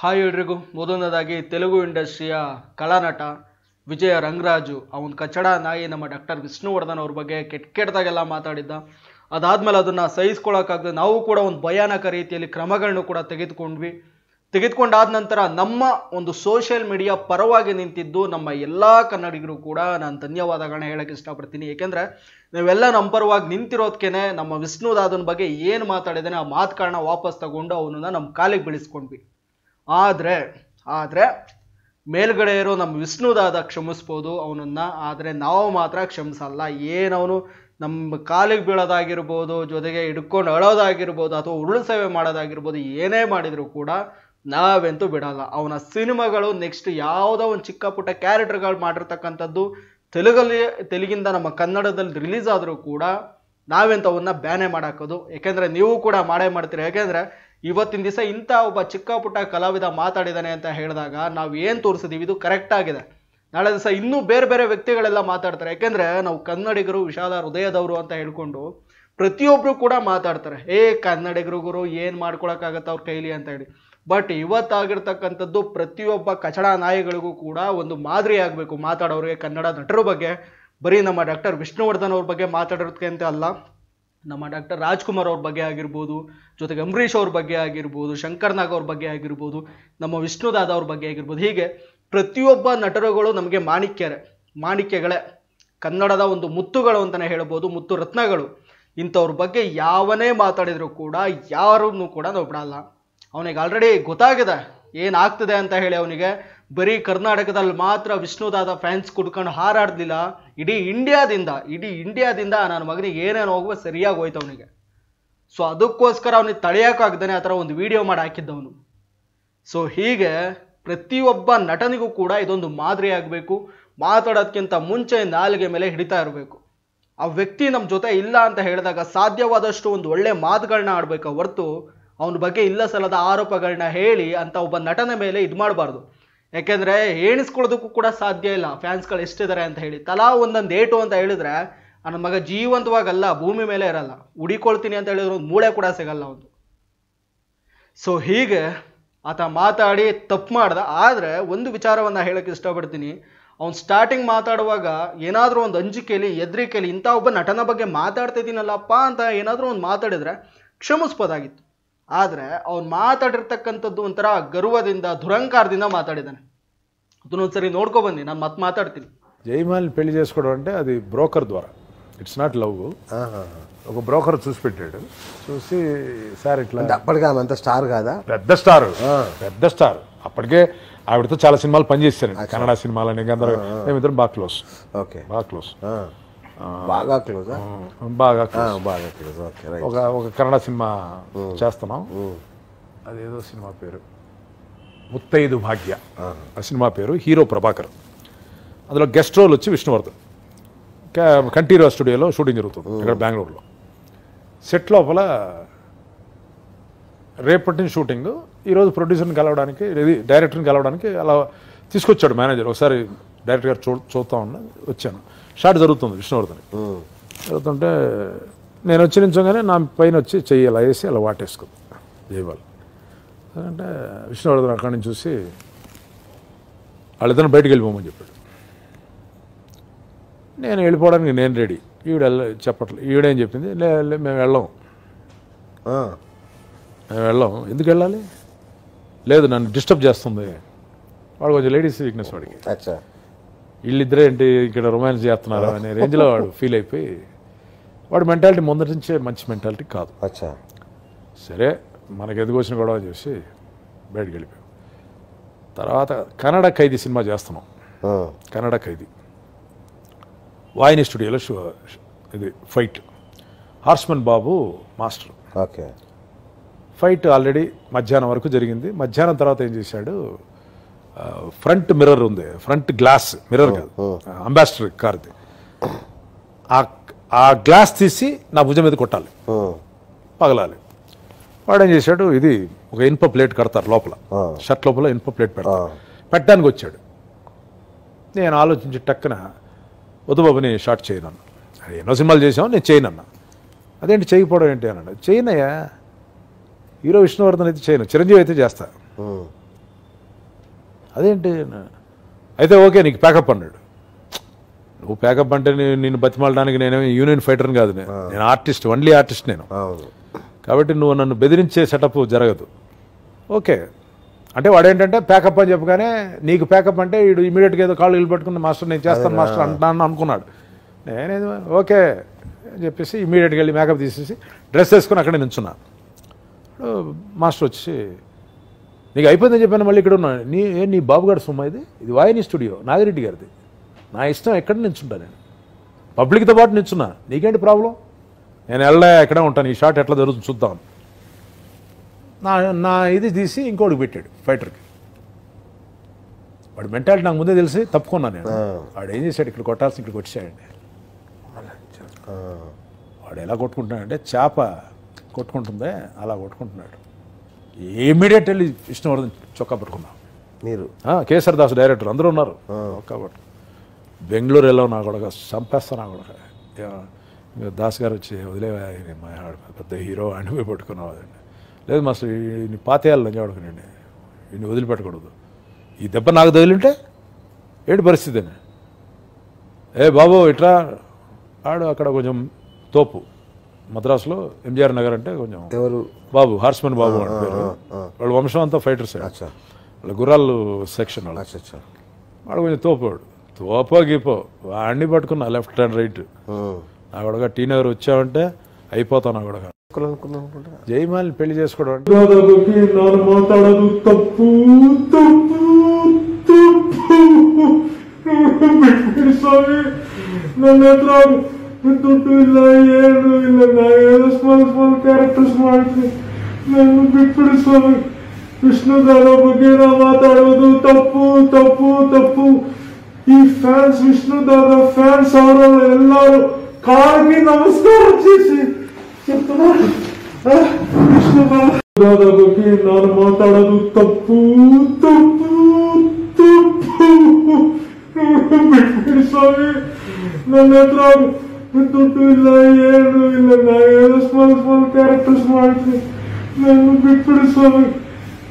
hi ಎಲ್ರಿಗೂ ಮೊದಲನೇದಾಗಿ ತೆಲುಗು ಇಂಡಸ್ಟ್ರಿಯ ಕಲನಟ ವಿಜಯ ರಂಗರಾಜು ಅವನ ಕಚಡ ನಾಯಿ ನಮ್ಮ ಡಾಕ್ಟರ್ ವಿಷ್ಣುವರ್ಧನ್ ಅವ್ರ ಬಗ್ಗೆ ಕೆಟ್ಟ ಕೆಟ್ಟದಾಗೆಲ್ಲ ಮಾತಾಡಿದ್ದ ಅದಾದಮೇಲೆ ಅದನ್ನು ಸಹಿಸ್ಕೊಳ್ಳೋಕ್ಕಾಗದೆ ನಾವು ಕೂಡ ಒಂದು ಭಯಾನಕ ರೀತಿಯಲ್ಲಿ ಕ್ರಮಗಳನ್ನು ಕೂಡ ತೆಗೆದುಕೊಂಡ್ವಿ ತೆಗೆದುಕೊಂಡಾದ ನಂತರ ನಮ್ಮ ಒಂದು ಸೋಷಿಯಲ್ ಮೀಡಿಯಾ ಪರವಾಗಿ ನಿಂತಿದ್ದು ನಮ್ಮ ಎಲ್ಲ ಕನ್ನಡಿಗರು ಕೂಡ ನಾನು ಧನ್ಯವಾದಗಳನ್ನ ಹೇಳಕ್ಕೆ ಇಷ್ಟಪಡ್ತೀನಿ ಏಕೆಂದರೆ ನೀವೆಲ್ಲ ನಮ್ಮ ಪರವಾಗಿ ನಿಂತಿರೋದಕ್ಕೇನೆ ನಮ್ಮ ವಿಷ್ಣುದಾದನ ಬಗ್ಗೆ ಏನು ಮಾತಾಡಿದ್ದಾನೆ ಆ ಮಾತುಗಳನ್ನ ವಾಪಸ್ ತಗೊಂಡು ಅವನನ್ನು ನಮ್ಮ ಕಾಲಿಗೆ ಬೆಳೆಸ್ಕೊಂಡ್ವಿ ಆದರೆ ಆದರೆ ಮೇಲ್ಗಡೆ ಇರೋ ನಮ್ಮ ವಿಷ್ಣುದಾದ ಕ್ಷಮಿಸ್ಬೋದು ಅವನನ್ನು ಆದರೆ ನಾವು ಮಾತ್ರ ಕ್ಷಮಿಸಲ್ಲ ಏನವನು ನಮ್ಮ ಕಾಲಿಗೆ ಬೀಳೋದಾಗಿರ್ಬೋದು ಜೊತೆಗೆ ಹಿಡ್ಕೊಂಡು ಅಳೋದಾಗಿರ್ಬೋದು ಅಥವಾ ಉರುಳು ಸೇವೆ ಮಾಡೋದಾಗಿರ್ಬೋದು ಏನೇ ಮಾಡಿದರೂ ಕೂಡ ನಾವೆಂತೂ ಬಿಡಲ್ಲ ಅವನ ಸಿನಿಮಾಗಳು ನೆಕ್ಸ್ಟ್ ಯಾವುದೋ ಒಂದು ಚಿಕ್ಕ ಪುಟ್ಟ ಕ್ಯಾರೆಕ್ಟರ್ಗಳು ಮಾಡಿರ್ತಕ್ಕಂಥದ್ದು ತೆಲುಗಲ್ಲಿ ತೆಲುಗಿಂದ ನಮ್ಮ ಕನ್ನಡದಲ್ಲಿ ರಿಲೀಸ್ ಆದರೂ ಕೂಡ ನಾವೆಂತವನ್ನ ಬ್ಯಾನೆ ಮಾಡಾಕೋದು ಯಾಕೆಂದರೆ ನೀವು ಕೂಡ ಮಾಡೇ ಮಾಡ್ತೀರಿ ಯಾಕೆಂದರೆ ಇವತ್ತಿನ ದಿವಸ ಇಂಥ ಒಬ್ಬ ಚಿಕ್ಕ ಪುಟ್ಟ ಕಲಾವಿದ ಮಾತಾಡಿದಾನೆ ಅಂತ ಹೇಳಿದಾಗ ನಾವು ಏನು ತೋರಿಸಿದೀವಿ ಇದು ಕರೆಕ್ಟ್ ಆಗಿದೆ ನಾಳೆ ದಿವಸ ಇನ್ನೂ ಬೇರೆ ಬೇರೆ ವ್ಯಕ್ತಿಗಳೆಲ್ಲ ಮಾತಾಡ್ತಾರೆ ಯಾಕೆಂದರೆ ನಾವು ಕನ್ನಡಿಗರು ವಿಶಾಲ ಹೃದಯದವರು ಅಂತ ಹೇಳ್ಕೊಂಡು ಪ್ರತಿಯೊಬ್ಬರು ಕೂಡ ಮಾತಾಡ್ತಾರೆ ಏ ಕನ್ನಡಿಗರು ಗುರು ಏನು ಮಾಡ್ಕೊಳಕ್ಕಾಗತ್ತೆ ಅವ್ರ ಕೈಲಿ ಅಂತ ಹೇಳಿ ಬಟ್ ಇವತ್ತಾಗಿರ್ತಕ್ಕಂಥದ್ದು ಪ್ರತಿಯೊಬ್ಬ ಕಚಡ ನಾಯಿಗಳಿಗೂ ಕೂಡ ಒಂದು ಮಾದರಿ ಆಗಬೇಕು ಮಾತಾಡೋರಿಗೆ ಕನ್ನಡ ನಟರ ಬಗ್ಗೆ ಬರೀ ನಮ್ಮ ಡಾಕ್ಟರ್ ವಿಷ್ಣುವರ್ಧನ್ ಅವ್ರ ಬಗ್ಗೆ ಮಾತಾಡೋದಕ್ಕೆ ಅಂತ ಅಲ್ಲ ನಮ್ಮ ಡಾಕ್ಟರ್ ರಾಜ್ಕುಮಾರ್ ಅವ್ರ ಬಗ್ಗೆ ಆಗಿರ್ಬೋದು ಜೊತೆಗೆ ಅಂಬರೀಷ್ ಅವ್ರ ಬಗ್ಗೆ ಆಗಿರ್ಬೋದು ಶಂಕರ್ ನಾಗ್ ಅವ್ರ ಬಗ್ಗೆ ಆಗಿರ್ಬೋದು ನಮ್ಮ ವಿಷ್ಣುದಾದ ಅವ್ರ ಬಗ್ಗೆ ಆಗಿರ್ಬೋದು ಹೀಗೆ ಪ್ರತಿಯೊಬ್ಬ ನಟರುಗಳು ನಮಗೆ ಮಾಣಿಕ್ಯರೇ ಮಾಣಿಕ್ಯಗಳೇ ಕನ್ನಡದ ಒಂದು ಮುತ್ತುಗಳು ಅಂತಲೇ ಹೇಳ್ಬೋದು ಮುತ್ತು ರತ್ನಗಳು ಇಂಥವ್ರ ಬಗ್ಗೆ ಯಾವನೇ ಮಾತಾಡಿದರೂ ಕೂಡ ಯಾರನ್ನೂ ಕೂಡ ನಾವು ಬಿಡಲ್ಲ ಅವನಿಗೆ ಆಲ್ರೆಡಿ ಗೊತ್ತಾಗಿದೆ ಏನಾಗ್ತದೆ ಅಂತ ಹೇಳಿ ಅವನಿಗೆ ಬರೀ ಕರ್ನಾಟಕದಲ್ಲಿ ಮಾತ್ರ ವಿಷ್ಣುದಾದ ಫ್ಯಾನ್ಸ್ ಕುಡ್ಕೊಂಡು ಹಾರಾಡ್ಲಿಲ್ಲ ಇಡೀ ಇಂಡಿಯಾದಿಂದ ಇಡೀ ಇಂಡಿಯಾದಿಂದ ನನ್ನ ಮಗನಿಗೆ ಏನೇನು ಹೋಗುವ ಸರಿಯಾಗಿ ಹೋಯ್ತು ಅವನಿಗೆ ಸೊ ಅದಕ್ಕೋಸ್ಕರ ಅವನಿಗೆ ತಳೆಯೋಕ್ಕಾಗ್ದಾನೆ ಆ ಥರ ಒಂದು ವಿಡಿಯೋ ಮಾಡಿ ಹಾಕಿದ್ದವನು ಸೊ ಹೀಗೆ ಪ್ರತಿಯೊಬ್ಬ ನಟನಿಗೂ ಕೂಡ ಇದೊಂದು ಮಾದರಿ ಆಗಬೇಕು ಮಾತಾಡೋದಕ್ಕಿಂತ ಮುಂಚೆ ನಾಲಿಗೆ ಮೇಲೆ ಹಿಡಿತಾ ಇರಬೇಕು ಆ ವ್ಯಕ್ತಿ ನಮ್ಮ ಜೊತೆ ಇಲ್ಲ ಅಂತ ಹೇಳಿದಾಗ ಸಾಧ್ಯವಾದಷ್ಟು ಒಂದು ಒಳ್ಳೆ ಮಾತುಗಳನ್ನ ಆಡಬೇಕು ಹೊರತು ಅವನ ಬಗ್ಗೆ ಇಲ್ಲ ಸಲ್ಲದ ಆರೋಪಗಳನ್ನ ಹೇಳಿ ಅಂತ ಒಬ್ಬ ನಟನ ಮೇಲೆ ಇದು ಮಾಡಬಾರ್ದು ಯಾಕೆಂದರೆ ಎಣಿಸ್ಕೊಳ್ಳೋದಕ್ಕೂ ಕೂಡ ಸಾಧ್ಯ ಇಲ್ಲ ಫ್ಯಾನ್ಸ್ಗಳು ಎಷ್ಟಿದ್ದಾರೆ ಅಂತ ಹೇಳಿ ತಲಾ ಒಂದೊಂದು ಏಟು ಅಂತ ಹೇಳಿದ್ರೆ ನನ್ನ ಮಗ ಜೀವಂತವಾಗಲ್ಲ ಭೂಮಿ ಮೇಲೆ ಇರಲ್ಲ ಉಡಿಕೊಳ್ತೀನಿ ಅಂತ ಹೇಳಿದ್ರೆ ಒಂದು ಮೂಳೆ ಕೂಡ ಸಿಗಲ್ಲ ಒಂದು ಸೊ ಹೀಗೆ ಆತ ಮಾತಾಡಿ ತಪ್ಪು ಮಾಡ್ದ ಆದರೆ ಒಂದು ವಿಚಾರವನ್ನು ಹೇಳೋಕ್ಕೆ ಇಷ್ಟಪಡ್ತೀನಿ ಅವ್ನು ಸ್ಟಾರ್ಟಿಂಗ್ ಮಾತಾಡುವಾಗ ಏನಾದರೂ ಒಂದು ಅಂಜಿಕೆಯಲ್ಲಿ ಎದ್ರಿಕೆಯಲ್ಲಿ ಇಂಥ ಒಬ್ಬ ನಟನ ಬಗ್ಗೆ ಮಾತಾಡ್ತಿದ್ದೀನಲ್ಲಪ್ಪ ಅಂತ ಏನಾದರೂ ಒಂದು ಮಾತಾಡಿದರೆ ಕ್ಷಮಿಸ್ಬೋದಾಗಿತ್ತು ಆದರೆ ಅವ್ನು ಮಾತಾಡಿರ್ತಕ್ಕಂಥದ್ದು ಒಂಥರ ಗರ್ವದಿಂದ ದುರಂಕಾರದಿಂದ ಮಾತಾಡಿದ್ದಾನೆ ಅದನ್ನೊಂದ್ಸರಿ ನೋಡ್ಕೊ ಬನ್ನಿ ನಾನು ಮತ್ತೆ ಮಾತಾಡ್ತೀನಿ జయమాలిని పెళ్లి చేసుకోవడం అంటే అది బ్రోకర్ ద్వారా ఇట్స్ నాట్ లవ్ ఒక బ్రోకర్ చూసి పెట్టాడు చూసి సార్ ఇట్లా అంటే అప్పటికి ఆమె అంత స్టార్ కాదా పెద్ద స్టార్ పెద్ద స్టార్ అప్పటికే ఆవిడతో చాలా సినిమాలు పనిచేశాను కన్నడ సినిమాలని గందరగోళం మేమిద్దరం బాగా క్లోజ్ ఓకే బాగా క్లోజ్ బాగా క్లోజ్ బాగా బాగా క్లోజ్ ఓకే ఒక ఒక కన్నడ సినిమా చేస్తున్నాం అదేదో సినిమా పేరు ముత్తైదు భాగ్య ఆ సినిమా పేరు హీరో ప్రభాకర్ అందులో గెస్ట్ రోల్ వచ్చి విష్ణువర్ధన్ కంటీరా స్టూడియోలో షూటింగ్ జరుగుతుంది ఇక్కడ బెంగళూరులో సెట్ లోపల రేపటి నుంచి షూటింగ్ ఈరోజు ప్రొడ్యూసర్ని కలవడానికి డైరెక్టర్ని కలవడానికి అలా తీసుకొచ్చాడు మేనేజర్ ఒకసారి డైరెక్టర్ గారు చూ ఉన్నా వచ్చాను షాట్ జరుగుతుంది విష్ణువర్ధన్ జరుగుతుంటే నేను వచ్చి నించోగానే నా పైన వచ్చి చెయ్యి అలా వేసి అలా వాటేసుకుంది జైబాల్ అంటే విష్ణువర్ధన్ అక్కడి నుంచి చూసి వాళ్ళిద్దరిని బయటకు వెళ్ళిపోమని చెప్పాడు నేను వెళ్ళిపోవడానికి నేను రెడీ ఈవిడ చెప్పట్లే ఈవిడేం చెప్పింది లే మేము వెళ్ళాం మేము వెళ్ళాం ఎందుకు వెళ్ళాలి లేదు నన్ను డిస్టర్బ్ చేస్తుంది వాడు కొంచెం లేడీస్ వీక్నెస్ వాడికి వీళ్ళిద్దరే ఏంటి ఇక్కడ రొమాన్స్ చేస్తున్నారు అనే రేంజ్లో వాడు ఫీల్ అయిపోయి వాడు మెంటాలిటీ ముందటి నుంచే మంచి మెంటాలిటీ కాదు అచ్చా సరే మనకు వచ్చిన గొడవ చేసి బయటకు వెళ్ళిపోయాం తర్వాత కన్నడ ఖైదీ సినిమా చేస్తున్నాం కన్నడ ఖైదీ వాయిని స్టూడియోలో షో ఇది fight horseman Babu master okay fight already మధ్యాహ్నం వరకు జరిగింది మధ్యాహ్నం తర్వాత ఏం చేశాడు ఫ్రంట్ మిర్రర్ ఉంది ఫ్రంట్ గ్లాస్ మిర్రర్ కాదు అంబాసిడర్ కార్ది ఆ గ్లాస్ తీసి నా భుజం మీద కొట్టాలి పగలాలి వాడు ఏం చేశాడు ఇది ఒక ఇన్ప ప్లేట్ కడతారు లోపల షర్ట్ లోపల ఇన్ప ప్లేట్ పెడతారు పెట్టడానికి వచ్చాడు నేను ఆలోచించి టక్కున వద్దు షార్ట్ చేయను ఎన్నో సినిమాలు చేసాం నేను చేయను అన్న అదేంటి చేయకపోవడం ఏంటి అన్నాడు చేయనయ్యా హీరో విష్ణువర్ధన్ అయితే చేయను చిరంజీవి అయితే చేస్తాను అదేంటి అయితే ఓకే నీకు ప్యాకప్ అన్నాడు నువ్వు ప్యాకప్ అంటే నేను బతిమాలడానికి నేనే యూనియన్ ఫైటర్ని కాదు నేను ఆర్టిస్ట్ ఓన్లీ ఆర్టిస్ట్ నేను కాబట్టి నువ్వు నన్ను బెదిరించే సెటప్ జరగదు ఓకే అంటే వాడు ఏంటంటే ప్యాకప్ అని చెప్పగానే నీకు ప్యాకప్ అంటే వీడు ఇమీడియట్గా ఏదో కాళ్ళు నిలబెట్టుకున్న మాస్టర్ నేను చేస్తాను మాస్టర్ అంటున్నాను అనుకున్నాడు నేనేది ఓకే అని చెప్పేసి ఇమీడియట్గా వెళ్ళి మేకప్ తీసేసి డ్రెస్ వేసుకుని అక్కడ నించున్నాను మాస్టర్ వచ్చి నీకు అయిపోయిందని చెప్పాను మళ్ళీ ఇక్కడ ఉన్నాను నీ నీ బాబుగారు సొమ్మ ఇది ఇది వాయిని స్టూడియో నాగిరెడ్డి గారిది నా ఇష్టం ఎక్కడ నిల్చుంటా నేను పబ్లిక్తో పాటు నిల్చున్నా నీకేంటి ప్రాబ్లం నేను వెళ్ళా ఎక్కడ ఉంటాను ఈ షాట్ ఎట్లా జరుగుతుంది చూద్దాం నా నా ఇది తీసి ఇంకోటి పెట్టాడు ఫైటర్కి వాడు మెంటాలిటీ నాకు ముందే తెలిసి తప్పుకున్నా నేను వాడు ఏం చేశాడు ఇక్కడ కొట్టాల్సి ఇక్కడికి వచ్చాడండి వాడు ఎలా కొట్టుకుంటున్నాడంటే చేప కొట్టుకుంటుందే అలా కొట్టుకుంటున్నాడు ఇమీడియట్ వెళ్ళి విష్ణువర్ధన్ చొక్కా పట్టుకున్నాం మీరు కేసర్ దాస్ డైరెక్టర్ అందరూ ఉన్నారు చొక్కా పట్టు బెంగళూరు వెళ్ళాం నా కూడా చంపేస్తాను నా కూడా దాస్ గారు వచ్చి వదిలేవా పెద్ద హీరో అనిపి పట్టుకున్నావు లేదు లేదు అసలు ఈయన పాతేయాలి లంజాడుకునండి ఈయన వదిలిపెట్టకూడదు ఈ దెబ్బ నాకు తగిలింటే ఏంటి పరిస్థితి అని ఏ బాబు ఇట్రా ఆడు అక్కడ కొంచెం తోపు మద్రాసులో ఎంజిఆర్ నగర్ అంటే కొంచెం ఎవరు బాబు హార్స్మెన్ బాబు అని పేరు వాళ్ళ వంశం అంతా ఫైటర్స్ వాళ్ళ గుర్రాలు సెక్షన్ వాళ్ళు వాడు కొంచెం తోపోడు తోపో గీపో వాడిని పట్టుకున్నా లెఫ్ట్ అండ్ రైట్ నా కూడా టీ నగర్ వచ్చావంటే అయిపోతాను కూడా జయమాలిని పెళ్లి చేసుకోవడం అంటే ದುಡ್ಡು ಇಲ್ಲ ಏನು ಇಲ್ಲ ನಾವೆಲ್ಲ ಸ್ಮಾಲ್ ಸ್ಮಾಲ್ ಕ್ಯಾರೆಕ್ಟರ್ಸ್ ಮಾಡ್ತೀನಿ ನಾನು ಬಿಟ್ಬಿಡಿ ಸ್ವಾಮಿ ವಿಷ್ಣುದಾನ ಬಗ್ಗೆ ನಾವು ಮಾತಾಡೋದು ತಪ್ಪು ತಪ್ಪು ತಪ್ಪು ಈ ಫ್ಯಾನ್ಸ್ ವಿಷ್ಣುದಾದ ಫ್ಯಾನ್ಸ್ ಅವರಲ್ಲ ಎಲ್ಲರೂ ಕಾಲ್ಗೆ ನಮಸ್ಕಾರ ಚೇಸಿ ವಿಷ್ಣುದಾದ ಬಗ್ಗೆ ನಾನು ಮಾತಾಡೋದು ತಪ್ಪು ತಪ್ಪು ತಪ್ಪು ಬಿಟ್ಬಿಡಿ ಸ್ವಾಮಿ ನನ್ನ ಹತ್ರ ದುಡ್ಡು ಇಲ್ಲ ಏನು ಇಲ್ಲ ನಾವೆಲ್ಲ ಸ್ಮಾಲ್ ಸ್ಮಾಲ್ ಕ್ಯಾರೆಕ್ಟರ್ಸ್ ಮಾಡ್ತೀನಿ ನಾನು ಬಿಟ್ಬಿಡಿ ಸ್ವಾಮಿ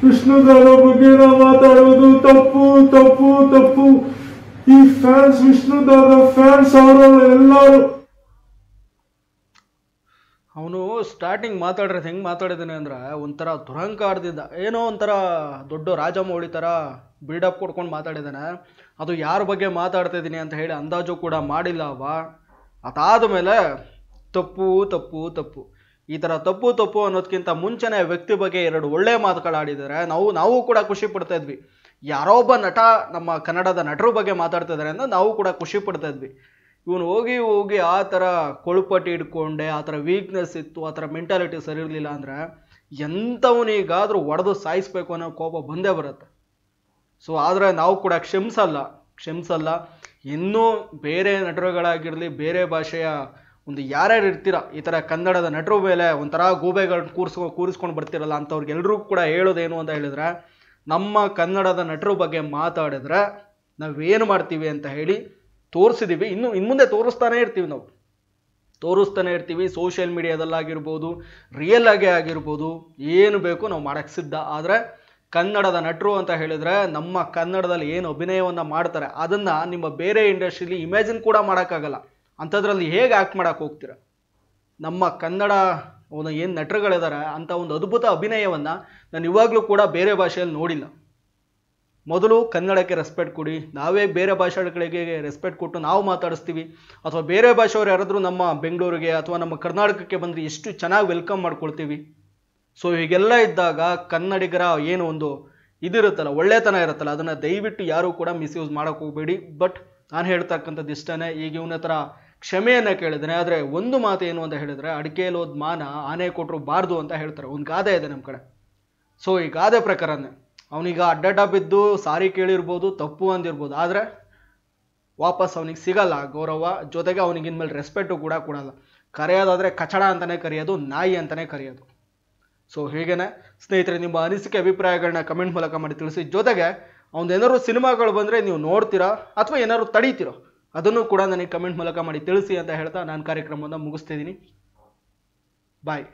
ವಿಷ್ಣುದಾನ ಬಗ್ಗೆ ನಾವು ಮಾತಾಡೋದು ತಪ್ಪು ತಪ್ಪು ತಪ್ಪು ಈ ಫ್ಯಾನ್ಸ್ ವಿಷ್ಣುದಾದ ಫ್ಯಾನ್ಸ್ ಅವರು ಎಲ್ಲರೂ ಅವನು ಸ್ಟಾರ್ಟಿಂಗ್ ಮಾತಾಡ್ರೆ ಹೆಂಗೆ ಮಾತಾಡಿದ್ದಾನೆ ಅಂದ್ರೆ ಒಂಥರ ದುರಂಕಾರದಿಂದ ಏನೋ ಒಂಥರ ದೊಡ್ಡ ರಾಜಮೌಳಿ ಥರ ಬಿಲ್ಡಪ್ ಕೊಡ್ಕೊಂಡು ಮಾತಾಡಿದ್ದಾನೆ ಅದು ಯಾರ ಬಗ್ಗೆ ಮಾತಾಡ್ತಾ ಇದ್ದೀನಿ ಅಂತ ಹೇಳಿ ಅಂದಾಜು ಕೂಡ ಮಾಡಿಲ್ಲ ಅವ ಅದಾದ ಮೇಲೆ ತಪ್ಪು ತಪ್ಪು ತಪ್ಪು ಈ ಥರ ತಪ್ಪು ತಪ್ಪು ಅನ್ನೋದಕ್ಕಿಂತ ಮುಂಚೆನೇ ವ್ಯಕ್ತಿ ಬಗ್ಗೆ ಎರಡು ಒಳ್ಳೆ ಮಾತುಗಳಾಡಿದರೆ ನಾವು ನಾವು ಕೂಡ ಖುಷಿ ಪಡ್ತಾ ಇದ್ವಿ ಯಾರೋ ಒಬ್ಬ ನಟ ನಮ್ಮ ಕನ್ನಡದ ನಟರ ಬಗ್ಗೆ ಮಾತಾಡ್ತಾ ಇದ್ದಾರೆ ಅಂದ್ರೆ ನಾವು ಕೂಡ ಖುಷಿ ಪಡ್ತಾ ಇದ್ವಿ ಇವನು ಹೋಗಿ ಹೋಗಿ ಆ ಥರ ಕೊಳುಪಟ್ಟಿ ಇಟ್ಕೊಂಡೆ ಆ ಥರ ವೀಕ್ನೆಸ್ ಇತ್ತು ಆ ಥರ ಮೆಂಟಾಲಿಟಿ ಸರಿ ಇರಲಿಲ್ಲ ಅಂದರೆ ಈಗಾದರೂ ಒಡೆದು ಸಾಯಿಸ್ಬೇಕು ಅನ್ನೋ ಕೋಪ ಬಂದೇ ಬರುತ್ತೆ ಸೊ ಆದರೆ ನಾವು ಕೂಡ ಕ್ಷಮಿಸಲ್ಲ ಕ್ಷಮಿಸಲ್ಲ ಇನ್ನೂ ಬೇರೆ ನಟರುಗಳಾಗಿರಲಿ ಬೇರೆ ಭಾಷೆಯ ಒಂದು ಯಾರ್ಯಾರು ಇರ್ತೀರ ಈ ಥರ ಕನ್ನಡದ ನಟರು ಮೇಲೆ ಒಂಥರ ಗೂಬೆಗಳನ್ನ ಕೂರಿಸ್ಕೊ ಕೂರಿಸ್ಕೊಂಡು ಬರ್ತಿರಲ್ಲ ಅಂಥವ್ರಿಗೆಲ್ರಿಗೂ ಕೂಡ ಹೇಳೋದೇನು ಅಂತ ಹೇಳಿದ್ರೆ ನಮ್ಮ ಕನ್ನಡದ ನಟರ ಬಗ್ಗೆ ಮಾತಾಡಿದ್ರೆ ನಾವೇನು ಮಾಡ್ತೀವಿ ಅಂತ ಹೇಳಿ ತೋರಿಸಿದ್ದೀವಿ ಇನ್ನು ಇನ್ಮುಂದೆ ತೋರಿಸ್ತಾನೇ ಇರ್ತೀವಿ ನಾವು ತೋರಿಸ್ತಾನೆ ಇರ್ತೀವಿ ಸೋಷಿಯಲ್ ಮೀಡಿಯಾದಲ್ಲಾಗಿರ್ಬೋದು ರಿಯಲ್ ಆಗೇ ಆಗಿರ್ಬೋದು ಏನು ಬೇಕು ನಾವು ಮಾಡೋಕ್ಕೆ ಸಿದ್ಧ ಆದರೆ ಕನ್ನಡದ ನಟರು ಅಂತ ಹೇಳಿದ್ರೆ ನಮ್ಮ ಕನ್ನಡದಲ್ಲಿ ಏನು ಅಭಿನಯವನ್ನು ಮಾಡ್ತಾರೆ ಅದನ್ನು ನಿಮ್ಮ ಬೇರೆ ಇಂಡಸ್ಟ್ರೀಲಿ ಇಮ್ಯಾಜಿನ್ ಕೂಡ ಮಾಡೋಕ್ಕಾಗಲ್ಲ ಅಂಥದ್ರಲ್ಲಿ ಹೇಗೆ ಆ್ಯಕ್ಟ್ ಮಾಡೋಕ್ಕೆ ಹೋಗ್ತೀರ ನಮ್ಮ ಕನ್ನಡ ಒಂದು ಏನು ನಟರುಗಳಿದ್ದಾರೆ ಅಂಥ ಒಂದು ಅದ್ಭುತ ಅಭಿನಯವನ್ನು ನಾನು ಇವಾಗಲೂ ಕೂಡ ಬೇರೆ ಭಾಷೆಯಲ್ಲಿ ನೋಡಿಲ್ಲ ಮೊದಲು ಕನ್ನಡಕ್ಕೆ ರೆಸ್ಪೆಕ್ಟ್ ಕೊಡಿ ನಾವೇ ಬೇರೆ ಭಾಷೆಗಳಿಗೆ ರೆಸ್ಪೆಕ್ಟ್ ಕೊಟ್ಟು ನಾವು ಮಾತಾಡಿಸ್ತೀವಿ ಅಥವಾ ಬೇರೆ ಭಾಷೆಯವರು ಯಾರಾದರೂ ನಮ್ಮ ಬೆಂಗಳೂರಿಗೆ ಅಥವಾ ನಮ್ಮ ಕರ್ನಾಟಕಕ್ಕೆ ಬಂದರೆ ಎಷ್ಟು ಚೆನ್ನಾಗಿ ವೆಲ್ಕಮ್ ಮಾಡ್ಕೊಳ್ತೀವಿ ಸೊ ಹೀಗೆಲ್ಲ ಇದ್ದಾಗ ಕನ್ನಡಿಗರ ಏನು ಒಂದು ಇದಿರುತ್ತಲ್ಲ ಒಳ್ಳೆತನ ಇರುತ್ತಲ್ಲ ಅದನ್ನು ದಯವಿಟ್ಟು ಯಾರೂ ಕೂಡ ಮಿಸ್ಯೂಸ್ ಮಾಡೋಕೆ ಹೋಗಬೇಡಿ ಬಟ್ ನಾನು ಹೇಳ್ತಕ್ಕಂಥದ್ದು ಇಷ್ಟನೇ ಈಗ ಇವನ ಹತ್ರ ಕ್ಷಮೆಯನ್ನು ಕೇಳಿದ್ರೆ ಆದರೆ ಒಂದು ಮಾತು ಏನು ಅಂತ ಹೇಳಿದರೆ ಅಡಿಕೆಯಲ್ಲೋದ ಮಾನ ಆನೆ ಕೊಟ್ಟರು ಬಾರ್ದು ಅಂತ ಹೇಳ್ತಾರೆ ಒಂದು ಗಾದೆ ಇದೆ ನಮ್ಮ ಕಡೆ ಸೊ ಈ ಗಾದೆ ಪ್ರಕಾರನೇ ಅವನೀಗ ಅಡ್ಡಡ್ಡ ಬಿದ್ದು ಸಾರಿ ಕೇಳಿರ್ಬೋದು ತಪ್ಪು ಅಂದಿರ್ಬೋದು ಆದರೆ ವಾಪಸ್ ಅವನಿಗೆ ಸಿಗಲ್ಲ ಗೌರವ ಜೊತೆಗೆ ಅವನಿಗೆ ಇನ್ಮೇಲೆ ರೆಸ್ಪೆಕ್ಟು ಕೂಡ ಕೊಡಲ್ಲ ಕರೆಯೋದಾದರೆ ಕಚಡ ಅಂತಲೇ ಕರೆಯೋದು ನಾಯಿ ಅಂತಲೇ ಕರೆಯೋದು ಸೊ ಹೀಗೇನೆ ಸ್ನೇಹಿತರೆ ನಿಮ್ಮ ಅನಿಸಿಕೆ ಅಭಿಪ್ರಾಯಗಳನ್ನ ಕಮೆಂಟ್ ಮೂಲಕ ಮಾಡಿ ತಿಳಿಸಿ ಜೊತೆಗೆ ಏನಾದರೂ ಸಿನಿಮಾಗಳು ಬಂದರೆ ನೀವು ನೋಡ್ತೀರಾ ಅಥವಾ ಏನಾದ್ರು ತಡೀತಿರೋ ಅದನ್ನು ಕೂಡ ನನಗೆ ಕಮೆಂಟ್ ಮೂಲಕ ಮಾಡಿ ತಿಳಿಸಿ ಅಂತ ಹೇಳ್ತಾ ನಾನು ಕಾರ್ಯಕ್ರಮವನ್ನು ಮುಗಿಸ್ತಿದ್ದೀನಿ ಬಾಯ್